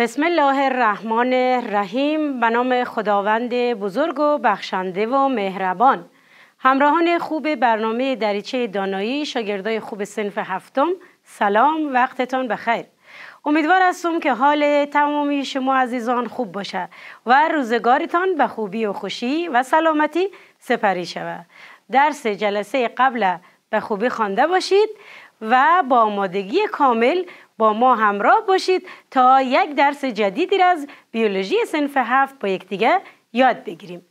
بسم الله الرحمن الرحیم به نام خداوند بزرگ و بخشنده و مهربان همراهان خوب برنامه دریچه دانایی شاگردای خوب سنف هفتم سلام وقتتان بخیر امیدوار هستم که حال تمامی شما عزیزان خوب باشه و روزگارتان به خوبی و خوشی و سلامتی سپری شود درس جلسه قبل به خوبی خوانده باشید و با آمادگی کامل با ما همراه باشید تا یک درس جدیدی را از بیولوژی سنف هفت با یکدیگه یاد بگیریم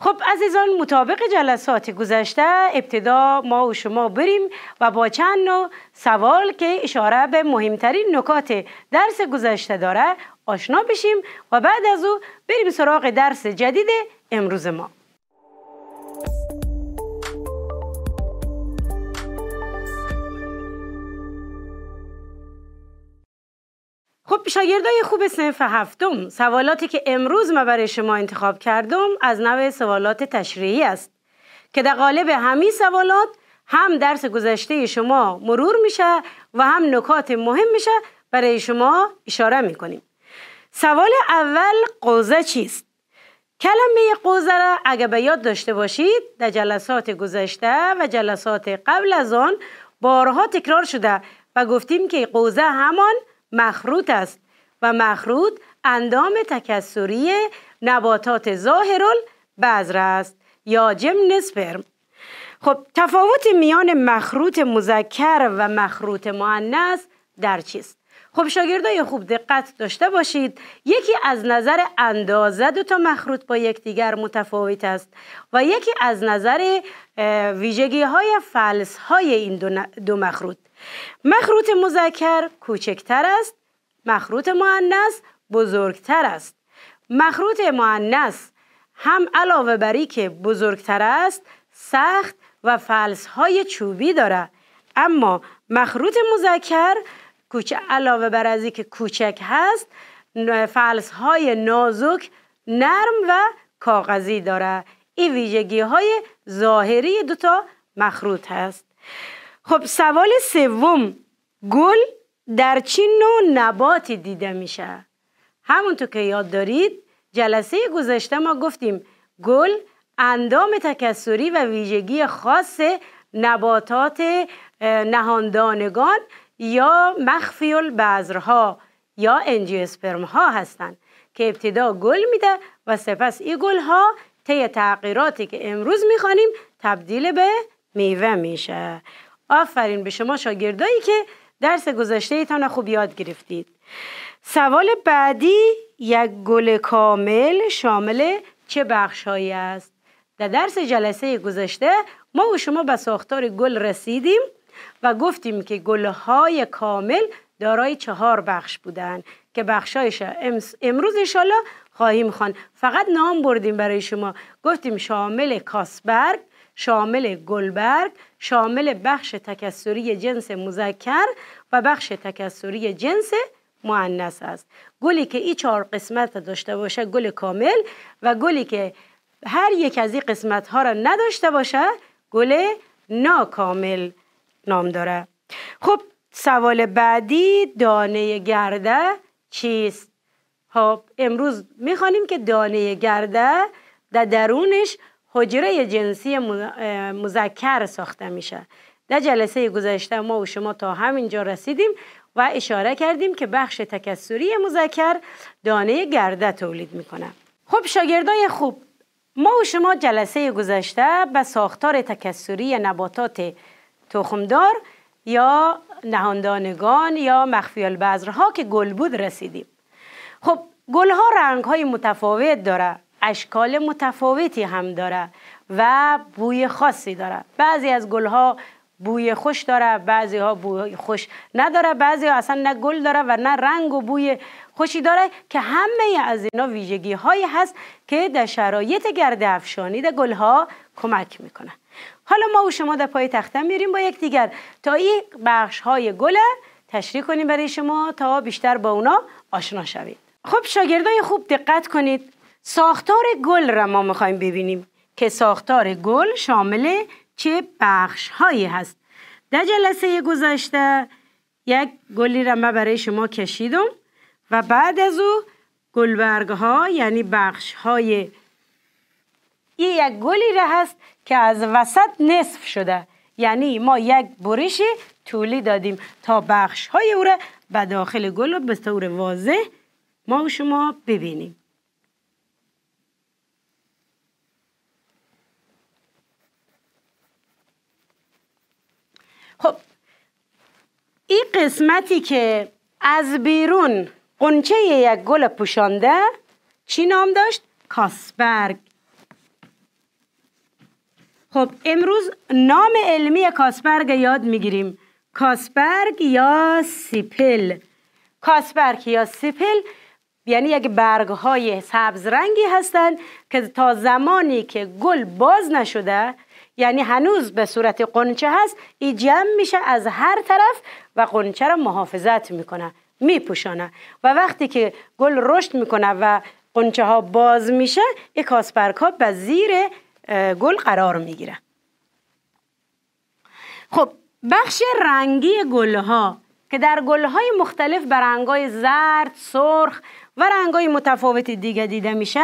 خب عزیزان مطابق جلسات گذشته ابتدا ما و شما بریم و با چند نوع سوال که اشاره به مهمترین نکات درس گذشته داره آشنا بشیم و بعد از او بریم سراغ درس جدید امروز ما خب شاگردای خوب سنف هفتم سوالاتی که امروز ما برای شما انتخاب کردم از نوع سوالات تشریحی است که در قالب همین سوالات هم درس گذشته شما مرور میشه و هم نکات مهم میشه برای شما اشاره میکنیم سوال اول قوزه چیست؟ کلمه قوزه را اگه به یاد داشته باشید در جلسات گذشته و جلسات قبل از آن بارها تکرار شده و گفتیم که قوزه همان مخروط است و مخروط اندام تکسری نباتات ظاهر بذر است یا جمن خب تفاوت میان مخروط مذکر و مخروط معنیست در چیست؟ خب شاگردای خوب دقت داشته باشید یکی از نظر اندازه دو تا مخروط با یکدیگر متفاوت است و یکی از نظر ویژگی های فلس های این دو, مخروط مخروط مذکر کوچکتر است مخروط مؤنث بزرگتر است مخروط مؤنث هم علاوه بر که بزرگتر است سخت و فلس های چوبی دارد اما مخروط مذکر کوچه علاوه بر ازی که کوچک هست فلس های نازک نرم و کاغذی داره این ویژگی های ظاهری دوتا مخروط هست خب سوال سوم گل در چین نوع نباتی دیده میشه همونطور که یاد دارید جلسه گذشته ما گفتیم گل اندام تکسری و ویژگی خاص نباتات نهاندانگان یا مخفی البذرها یا انجیوسپرم ها هستند که ابتدا گل میده و سپس این گل ها طی تغییراتی که امروز میخوانیم تبدیل به میوه میشه آفرین به شما شاگردایی که درس گذشته ایتان خوب یاد گرفتید سوال بعدی یک گل کامل شامل چه بخشهایی است در درس جلسه گذشته ما و شما به ساختار گل رسیدیم و گفتیم که گلهای کامل دارای چهار بخش بودن که بخشایش امروز انشالله خواهیم خوان فقط نام بردیم برای شما گفتیم شامل کاسبرگ شامل گلبرگ شامل بخش تکسری جنس مذکر و بخش تکسری جنس معنس است گلی که این چهار قسمت داشته باشه گل کامل و گلی که هر یک از این قسمت ها را نداشته باشه گل ناکامل نام داره خب سوال بعدی دانه گرده چیست خب امروز میخوانیم که دانه گرده در درونش حجره جنسی مذکر ساخته میشه در جلسه گذشته ما و شما تا همینجا رسیدیم و اشاره کردیم که بخش تکسری مذکر دانه گرده تولید میکنه خب شاگردای خوب ما و شما جلسه گذشته به ساختار تکسری نباتات تخمدار یا نهاندانگان یا مخفی البذرها که گل بود رسیدیم خب گل ها رنگ های متفاوت داره اشکال متفاوتی هم داره و بوی خاصی داره بعضی از گل ها بوی خوش داره بعضی ها بوی خوش نداره بعضی ها اصلا نه گل داره و نه رنگ و بوی خوشی داره که همه از اینا ویژگی هایی هست که در شرایط گرد افشانی در گل ها کمک میکنه حالا ما و شما در پای تخته میریم با یکدیگر تا این بخش های گل تشریح کنیم برای شما تا بیشتر با اونا آشنا شوید خب شاگردای خوب دقت کنید ساختار گل را ما میخوایم ببینیم که ساختار گل شامل چه بخش هایی هست در جلسه گذشته یک گلی را من برای شما کشیدم و بعد از او گلبرگ ها یعنی بخش های این یک گلی را هست که از وسط نصف شده یعنی ما یک برش طولی دادیم تا بخش های او را به داخل گل به طور واضح ما و شما ببینیم خب این قسمتی که از بیرون قنچه یک گل پوشانده چی نام داشت؟ کاسبرگ خب امروز نام علمی کاسپرگ یاد میگیریم کاسپرگ یا سیپل کاسپرگ یا سیپل یعنی یک برگ های سبز رنگی هستند که تا زمانی که گل باز نشده یعنی هنوز به صورت قنچه هست ای جمع میشه از هر طرف و قنچه را محافظت میکنه میپوشانه و وقتی که گل رشد میکنه و قنچه ها باز میشه ای کاسپرگ ها به زیر گل قرار میگیره خب بخش رنگی گلها که در گلهای مختلف به زرد، سرخ و رنگای متفاوت دیگه دیده میشه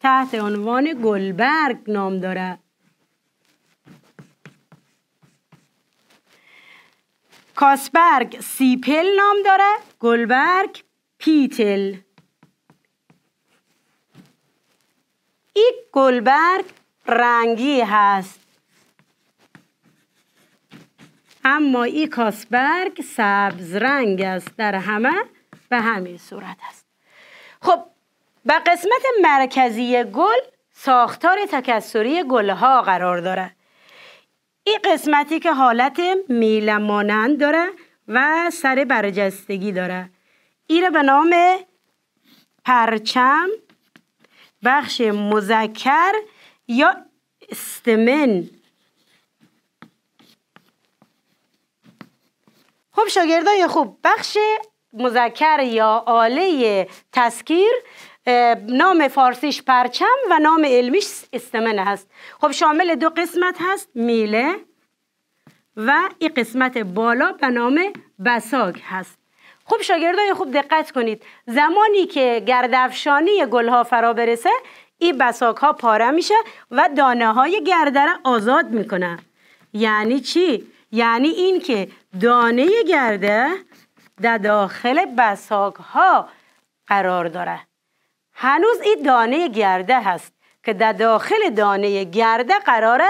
تحت عنوان گلبرگ نام داره کاسبرگ سیپل نام داره گلبرگ پیتل یک گلبرگ رنگی هست اما ای کاسبرگ سبز رنگ است در همه به همین صورت است خب و قسمت مرکزی گل ساختار تکسری گلها قرار داره این قسمتی که حالت میله مانند داره و سر برجستگی داره این به نام پرچم بخش مذکر یا استمن خب شاگردان خوب بخش مذکر یا آله تسکیر نام فارسیش پرچم و نام علمیش استمن هست خب شامل دو قسمت هست میله و این قسمت بالا به نام بساگ هست خب شاگردان خوب دقت کنید زمانی که گردفشانی گلها فرا برسه این بساک ها پاره میشه و دانه های گرده را آزاد میکنه یعنی چی؟ یعنی این که دانه گرده در داخل بساک ها قرار داره هنوز این دانه گرده هست که در داخل دانه گرده قراره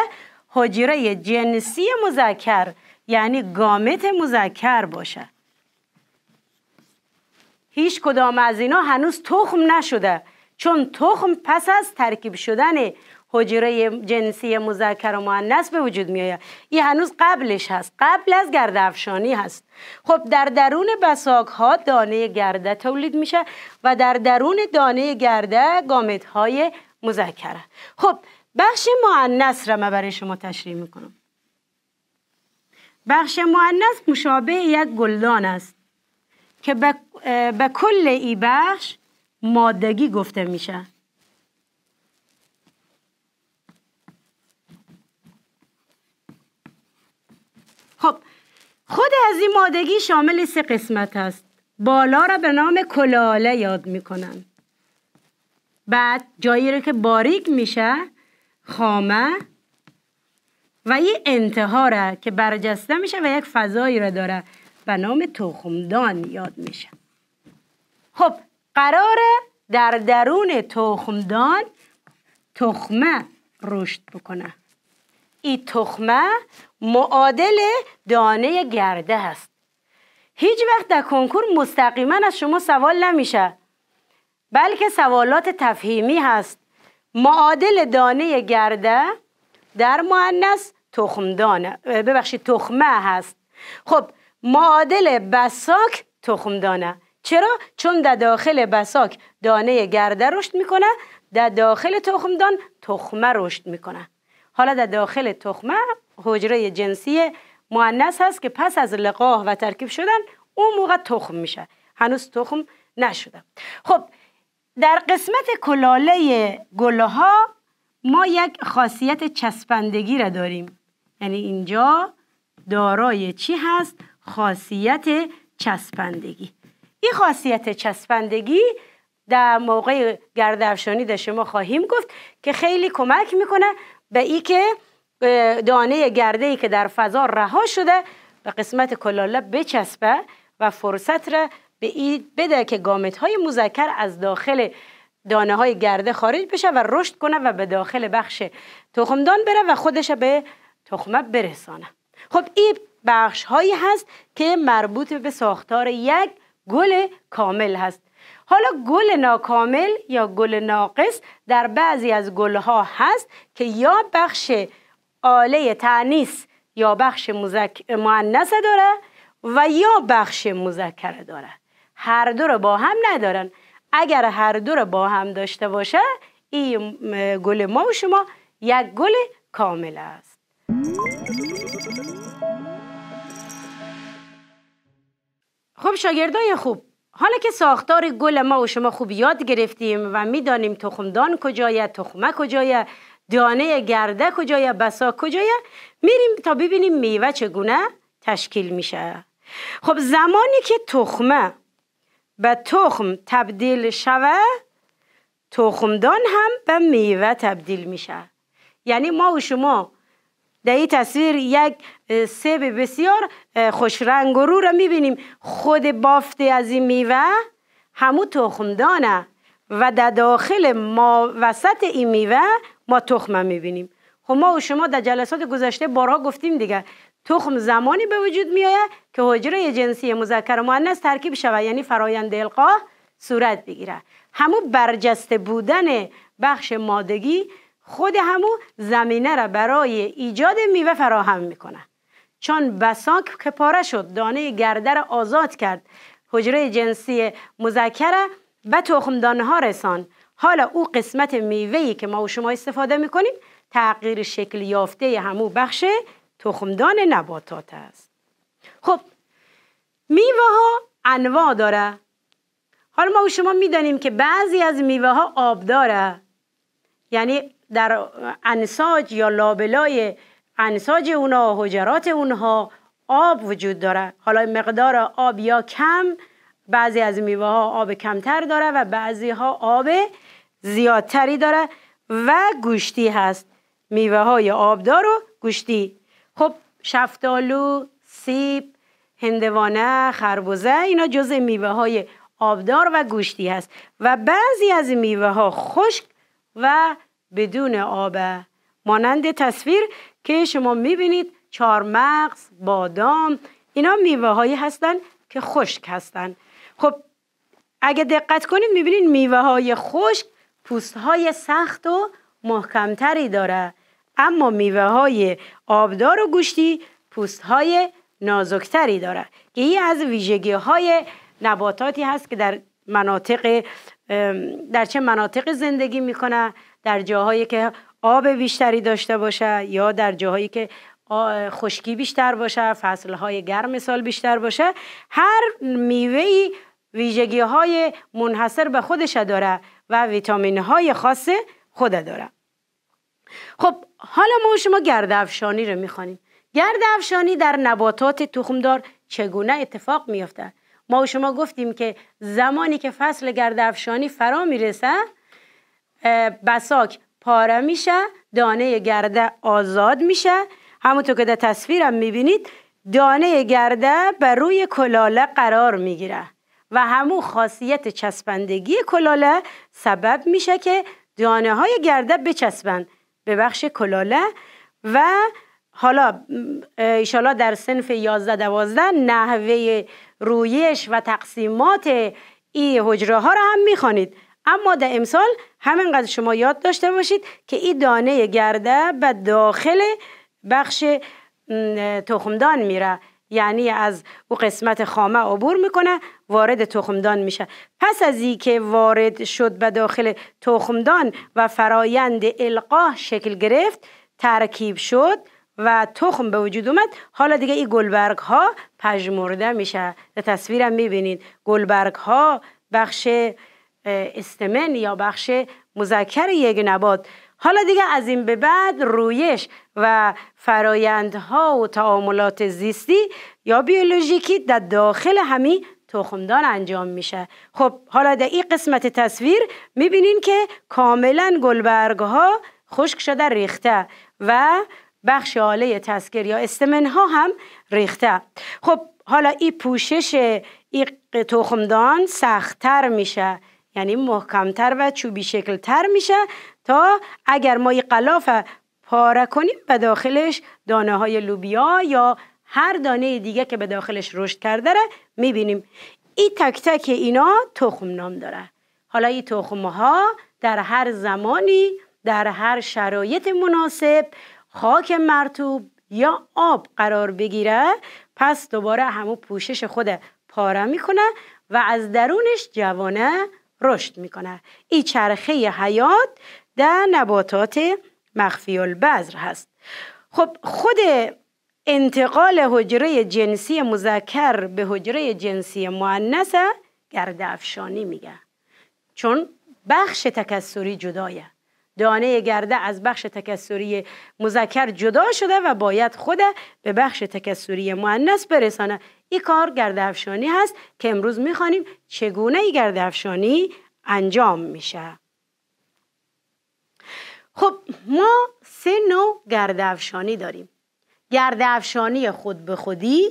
حجره جنسی مذکر یعنی گامت مذکر باشه هیچ کدام از اینا هنوز تخم نشده چون تخم پس از ترکیب شدن حجره جنسی مذکر و مؤنث به وجود می آید این هنوز قبلش هست قبل از گرد افشانی هست خب در درون بساک ها دانه گرده تولید میشه و در درون دانه گرده گامت های مذکره خب بخش مؤنث را من برای شما تشریح میکنم بخش مؤنث مشابه یک گلدان است که به کل ای بخش مادگی گفته میشه خب خود از این مادگی شامل سه قسمت است بالا را به نام کلاله یاد میکنن بعد جایی را که باریک میشه خامه و یه انتها را که برجسته میشه و یک فضایی را داره به نام تخمدان یاد میشه خب قرار در درون تخمدان تخمه رشد بکنه این تخمه معادل دانه گرده هست هیچ وقت در کنکور مستقیما از شما سوال نمیشه بلکه سوالات تفهیمی هست معادل دانه گرده در معنیس تخمدانه ببخشید تخمه هست خب معادل بساک تخمدانه چرا؟ چون در داخل بساک دانه گرده رشد میکنه در داخل تخمدان تخمه رشد میکنه حالا در داخل تخمه حجره جنسی معنس هست که پس از لقاه و ترکیب شدن اون موقع تخم میشه هنوز تخم نشده خب در قسمت کلاله گله ها ما یک خاصیت چسبندگی را داریم یعنی اینجا دارای چی هست؟ خاصیت چسبندگی این خاصیت چسبندگی در موقع گردافشانی در شما خواهیم گفت که خیلی کمک میکنه به ای که دانه گرده ای که در فضا رها شده به قسمت کلاله بچسبه و فرصت را به این بده که گامت های مذکر از داخل دانه های گرده خارج بشه و رشد کنه و به داخل بخش تخمدان بره و خودش به تخمه برسانه خب این بخش هایی هست که مربوط به ساختار یک گل کامل هست حالا گل ناکامل یا گل ناقص در بعضی از گلها هست که یا بخش آله تعنیس یا بخش معنسه داره و یا بخش مذکره داره هر دو رو با هم ندارن اگر هر دو رو با هم داشته باشه این گل ما و شما یک گل کامل است خب شاگردای خوب حالا که ساختار گل ما و شما خوب یاد گرفتیم و میدانیم تخمدان کجایه تخمه کجایه دانه گرده کجایه بسا کجایه میریم تا ببینیم میوه چگونه تشکیل میشه خب زمانی که تخمه به تخم تبدیل شوه تخمدان هم به میوه تبدیل میشه یعنی ما و شما در این تصویر یک سیب بسیار خوش رنگ و رو را میبینیم خود بافته از این میوه همو تخمدانه و در داخل ما وسط این میوه ما تخمه میبینیم خب ما و شما در جلسات گذشته بارها گفتیم دیگه تخم زمانی به وجود میآید که حجره جنسی مذکر مؤنث ترکیب شود یعنی فرایند القا صورت بگیره همو برجسته بودن بخش مادگی خود همو زمینه را برای ایجاد میوه فراهم میکنه چون بساک که پاره شد دانه گرده را آزاد کرد حجره جنسی مذکره به تخمدانه ها رسان حالا او قسمت میوه ای که ما و شما استفاده میکنیم تغییر شکل یافته همو بخش تخمدان نباتات است خب میوه ها انواع داره حالا ما و شما میدانیم که بعضی از میوه ها آب داره یعنی در انساج یا لابلای انساج اونها حجرات اونها آب وجود داره حالا مقدار آب یا کم بعضی از میوه ها آب کمتر داره و بعضی ها آب زیادتری داره و گوشتی هست میوه های آبدار و گوشتی خب شفتالو، سیب، هندوانه، خربوزه اینا جز میوه های آبدار و گوشتی هست و بعضی از میوه ها خشک و بدون آبه مانند تصویر که شما میبینید مغز، بادام اینا میوه هایی هستن که خشک هستند. خب اگه دقت کنید میبینید میوه های خشک پوست های سخت و محکمتری داره اما میوه های آبدار و گوشتی پوست های نازکتری داره که این از ویژگی های نباتاتی هست که در مناطق در چه مناطق زندگی میکنه در جاهایی که آب بیشتری داشته باشه یا در جاهایی که خشکی بیشتر باشه فصلهای گرم سال بیشتر باشه هر میوهی ویژگی های منحصر به خودش داره و ویتامین های خاص خود داره خب حالا ما شما گرد افشانی رو میخوانیم گرد افشانی در نباتات تخمدار چگونه اتفاق میافته ما شما گفتیم که زمانی که فصل گرد افشانی فرا میرسه بساک پاره میشه دانه گرده آزاد میشه همونطور که در تصویرم میبینید دانه گرده بر روی کلاله قرار میگیره و همون خاصیت چسبندگی کلاله سبب میشه که دانه های گرده بچسبند به بخش کلاله و حالا ایشالا در سنف 11 12 نحوه رویش و تقسیمات ای حجره ها را هم میخوانید اما در امسال همینقدر شما یاد داشته باشید که این دانه گرده به داخل بخش تخمدان میره یعنی از او قسمت خامه عبور میکنه وارد تخمدان میشه پس از ای که وارد شد به داخل تخمدان و فرایند القاه شکل گرفت ترکیب شد و تخم به وجود اومد حالا دیگه این گلبرگ ها پژمرده میشه تصویرم میبینید گلبرگ ها بخش استمن یا بخش مذکر یک نبات حالا دیگه از این به بعد رویش و فرایندها و تعاملات زیستی یا بیولوژیکی در داخل همین تخمدان انجام میشه خب حالا در این قسمت تصویر میبینین که کاملا گلبرگ ها خشک شده ریخته و بخش آله تسکر یا استمن ها هم ریخته خب حالا این پوشش این تخمدان سختتر میشه یعنی محکمتر و چوبی شکلتر میشه تا اگر ما این قلاف پاره کنیم به داخلش دانه های لوبیا یا هر دانه دیگه که به داخلش رشد کرده را میبینیم این تک تک اینا تخم نام داره حالا این تخم ها در هر زمانی در هر شرایط مناسب خاک مرتوب یا آب قرار بگیره پس دوباره همون پوشش خود پاره میکنه و از درونش جوانه رشد میکنه این چرخه حیات در نباتات مخفی البذر هست خب خود انتقال حجره جنسی مذکر به حجره جنسی مؤنث گرد افشانی میگه چون بخش تکسری جدایه دانه گرده از بخش تکسری مذکر جدا شده و باید خود به بخش تکسری معنیس برسانه این کار گرده افشانی هست که امروز میخوانیم چگونه ای گرده افشانی انجام میشه خب ما سه نوع گرده افشانی داریم گرده افشانی خود به خودی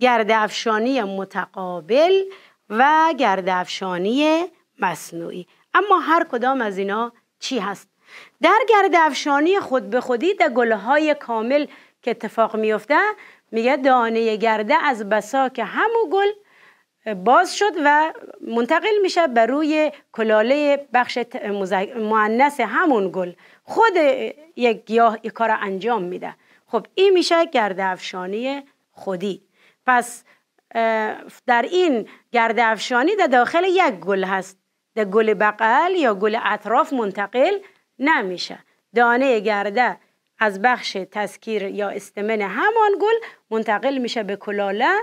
گرده افشانی متقابل و گرده افشانی مصنوعی اما هر کدام از اینا چی هست در گرد افشانی خود به خودی در گلهای کامل که اتفاق میفته میگه دانه گرده از بسا که همو گل باز شد و منتقل میشه به روی کلاله بخش معنس همون گل خود یک گیاه یک کار انجام میده خب این میشه گرد افشانی خودی پس در این گرد افشانی در داخل یک گل هست ده گل بقل یا گل اطراف منتقل نمیشه دانه گرده از بخش تذکیر یا استمن همان گل منتقل میشه به کلاله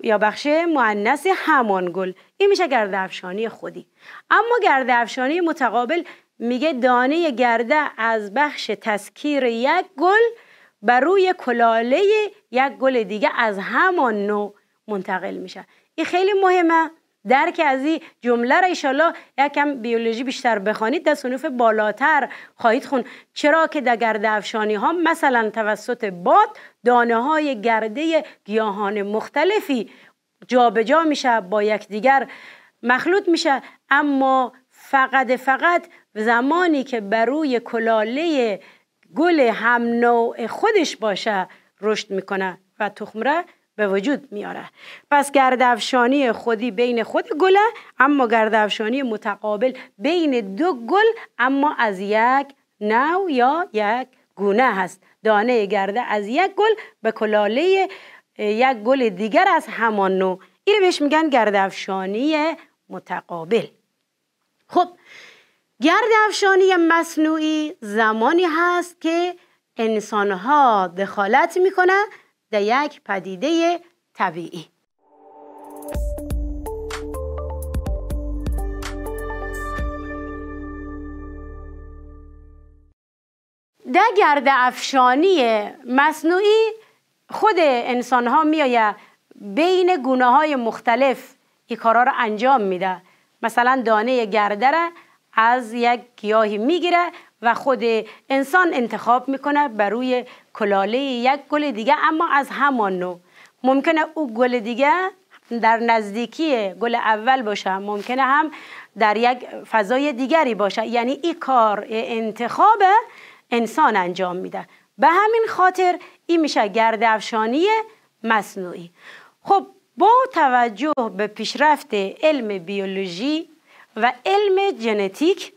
یا بخش معنس همان گل این میشه گرده افشانی خودی اما گرده افشانی متقابل میگه دانه گرده از بخش تذکیر یک گل بر روی کلاله یک گل دیگه از همان نوع منتقل میشه این خیلی مهمه درک از این جمله را ایشالا یکم بیولوژی بیشتر بخوانید در سنوف بالاتر خواهید خون چرا که در گرد افشانی ها مثلا توسط باد دانه های گرده گیاهان مختلفی جابجا جا میشه با یکدیگر مخلوط میشه اما فقط فقط زمانی که بر روی کلاله گل هم نوع خودش باشه رشد میکنه و تخمره به وجود میاره پس گردافشانی خودی بین خود گله اما گردافشانی متقابل بین دو گل اما از یک نو یا یک گونه هست دانه گرده از یک گل به کلاله یک گل دیگر از همان نوع این بهش میگن گردافشانی متقابل خب گردافشانی مصنوعی زمانی هست که انسانها دخالت میکنه در یک پدیده طبیعی در گرد افشانی مصنوعی خود انسان ها میایه بین گونه های مختلف این کارا رو انجام میده مثلا دانه گرده را از یک گیاهی میگیره و خود انسان انتخاب میکنه بر روی کلاله یک گل دیگه اما از همان نوع ممکنه او گل دیگه در نزدیکی گل اول باشه ممکنه هم در یک فضای دیگری باشه یعنی این کار انتخاب انسان انجام میده به همین خاطر این میشه افشانی مصنوعی خب با توجه به پیشرفت علم بیولوژی و علم ژنتیک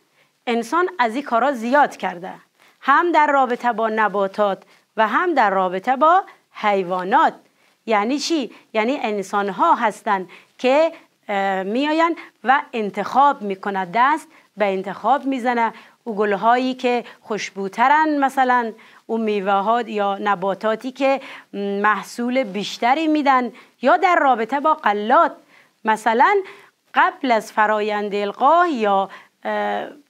انسان از این کارا زیاد کرده هم در رابطه با نباتات و هم در رابطه با حیوانات یعنی چی؟ یعنی انسان ها هستند که میآیند و انتخاب میکنه دست به انتخاب میزنه او گلهایی که خوشبوترن مثلا او میوه یا نباتاتی که محصول بیشتری میدن یا در رابطه با قلات مثلا قبل از فرایند القاه یا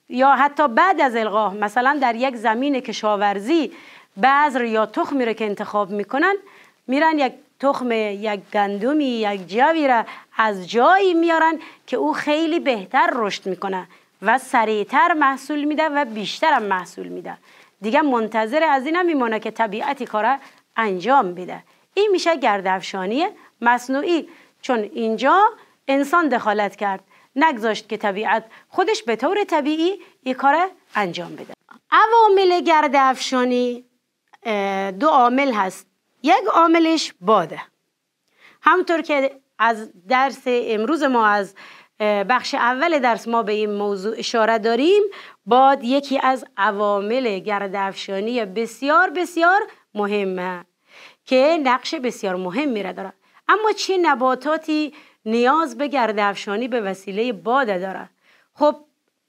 یا حتی بعد از القاه مثلا در یک زمین کشاورزی بذر یا تخمی رو که انتخاب میکنن میرن یک تخم یک گندمی یک جوی را از جایی میارن که او خیلی بهتر رشد میکنه و سریعتر محصول میده و بیشتر هم محصول میده دیگه منتظر از این میمونه که طبیعتی کارا انجام بده این میشه گردافشانی مصنوعی چون اینجا انسان دخالت کرد نگذاشت که طبیعت خودش به طور طبیعی این کار انجام بده عوامل گرد افشانی دو عامل هست یک عاملش باده همطور که از درس امروز ما از بخش اول درس ما به این موضوع اشاره داریم باد یکی از عوامل گردافشانی بسیار بسیار مهمه که نقش بسیار مهمی را دارد اما چه نباتاتی نیاز به گردافشانی به وسیله باد دارد خب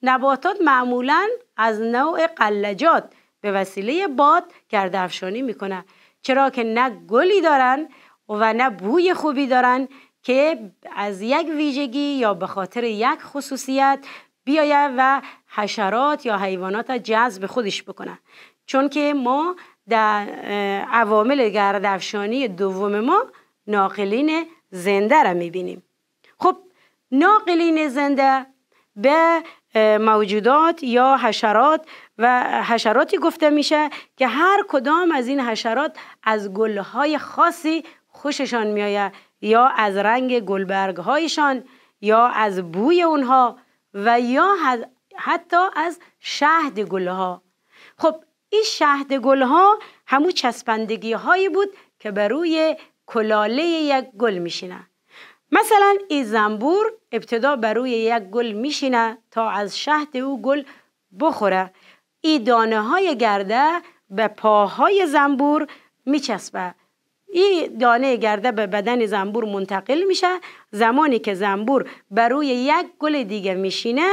نباتات معمولا از نوع قلجات به وسیله باد گردافشانی میکنن چرا که نه گلی دارن و نه بوی خوبی دارن که از یک ویژگی یا به خاطر یک خصوصیت بیاید و حشرات یا حیوانات جذب خودش بکنه. چون که ما در عوامل گردافشانی دوم ما ناقلین زنده را میبینیم خب ناقلین زنده به موجودات یا حشرات و حشراتی گفته میشه که هر کدام از این حشرات از گلهای خاصی خوششان میآید یا از رنگ گلبرگ یا از بوی اونها و یا حتی از شهد گلها خب این شهد گلها همو چسبندگی هایی بود که بر روی کلاله یک گل میشینه مثلا این زنبور ابتدا بر روی یک گل میشینه تا از شهد او گل بخوره این دانه های گرده به پاهای زنبور میچسبه این دانه گرده به بدن زنبور منتقل میشه زمانی که زنبور بر روی یک گل دیگه میشینه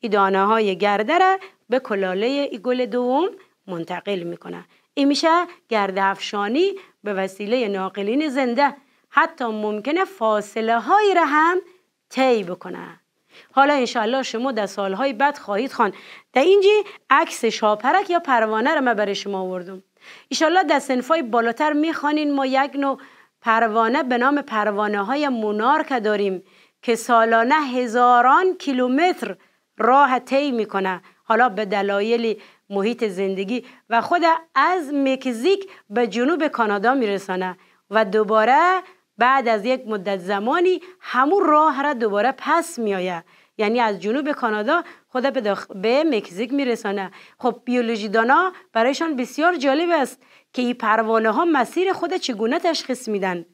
این دانه های گرده را به کلاله ای گل دوم منتقل میکنه این میشه گردافشانی به وسیله ناقلین زنده حتی ممکنه فاصله هایی را هم طی بکنه حالا انشالله شما در سالهای بعد خواهید خوان در اینجی عکس شاپرک یا پروانه را من برای شما آوردم انشالله در سنفای بالاتر میخوانین ما یک نوع پروانه به نام پروانه های مونارک داریم که سالانه هزاران کیلومتر راه طی میکنه حالا به دلایلی محیط زندگی و خود از مکزیک به جنوب کانادا میرسانه و دوباره بعد از یک مدت زمانی همون راه را دوباره پس میآید یعنی از جنوب کانادا خود به, مکزیک میرسانه خب بیولوژی دانا برایشان بسیار جالب است که این پروانه ها مسیر خود چگونه تشخیص میدن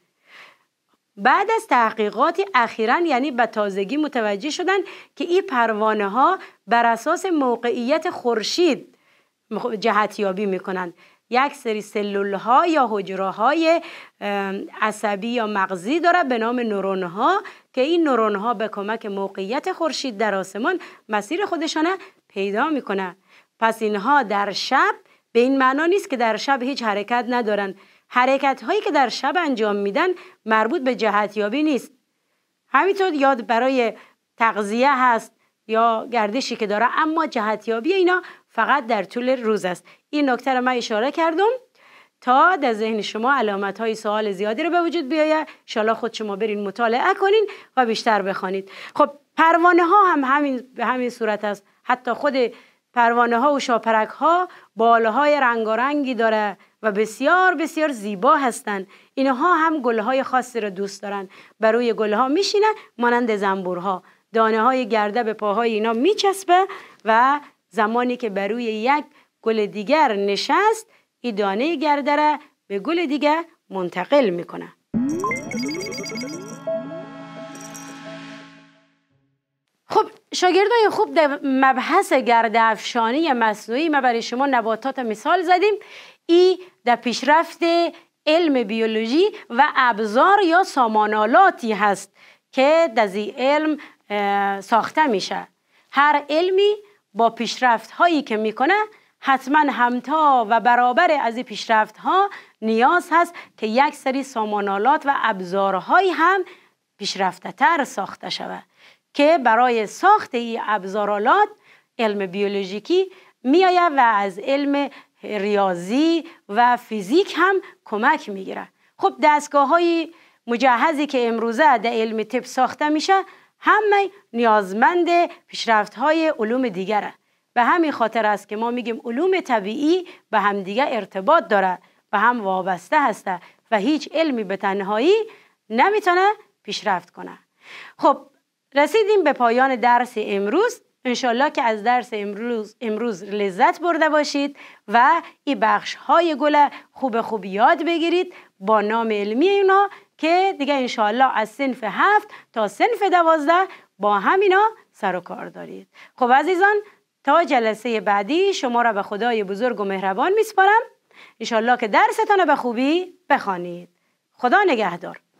بعد از تحقیقاتی اخیرا یعنی به تازگی متوجه شدن که این پروانه ها بر اساس موقعیت خورشید جهتیابی میکنند یک سری سلول ها یا حجره های عصبی یا مغزی داره به نام نورون ها که این نورون ها به کمک موقعیت خورشید در آسمان مسیر خودشانه پیدا میکنه پس اینها در شب به این معنا نیست که در شب هیچ حرکت ندارند حرکت هایی که در شب انجام میدن مربوط به جهتیابی نیست همینطور یاد برای تغذیه هست یا گردشی که داره اما جهتیابی اینا فقط در طول روز است این نکته رو من اشاره کردم تا در ذهن شما علامت های سوال زیادی رو به وجود بیاید شالا خود شما برین مطالعه کنین و بیشتر بخوانید خب پروانه ها هم همین به همین صورت است حتی خود پروانه ها و شاپرک ها بالهای رنگارنگی داره و بسیار بسیار زیبا هستند اینها هم گلهای خاصی را دوست دارند بر روی ها میشینه مانند زنبورها دانه های گرده به پاهای اینا میچسبه و زمانی که بر روی یک گل دیگر نشست ایدانه دانه گرده به گل دیگر منتقل میکنه خب شاگردای خوب در مبحث گرده افشانی مصنوعی ما برای شما نباتات مثال زدیم ای در پیشرفت علم بیولوژی و ابزار یا سامانالاتی هست که در این علم ساخته میشه هر علمی با پیشرفت هایی که میکنه حتما همتا و برابر از این پیشرفت ها نیاز هست که یک سری سامانالات و ابزارهایی هم پیشرفته تر ساخته شود که برای ساخت این ابزارالات علم بیولوژیکی میآید و از علم ریاضی و فیزیک هم کمک میگیره خب دستگاه های مجهزی که امروزه در علم طب ساخته میشه همه نیازمند پیشرفت های علوم دیگره به همین خاطر است که ما میگیم علوم طبیعی به همدیگه ارتباط داره به هم وابسته هسته و هیچ علمی به تنهایی نمیتونه پیشرفت کنه خب رسیدیم به پایان درس امروز انشالله که از درس امروز, امروز لذت برده باشید و این بخش های گل خوب خوب یاد بگیرید با نام علمی اینا که دیگه انشاالله از سنف هفت تا سنف دوازده با همینا سر و کار دارید خب عزیزان تا جلسه بعدی شما را به خدای بزرگ و مهربان میسپارم انشاءالله که درستان به خوبی بخوانید خدا نگهدار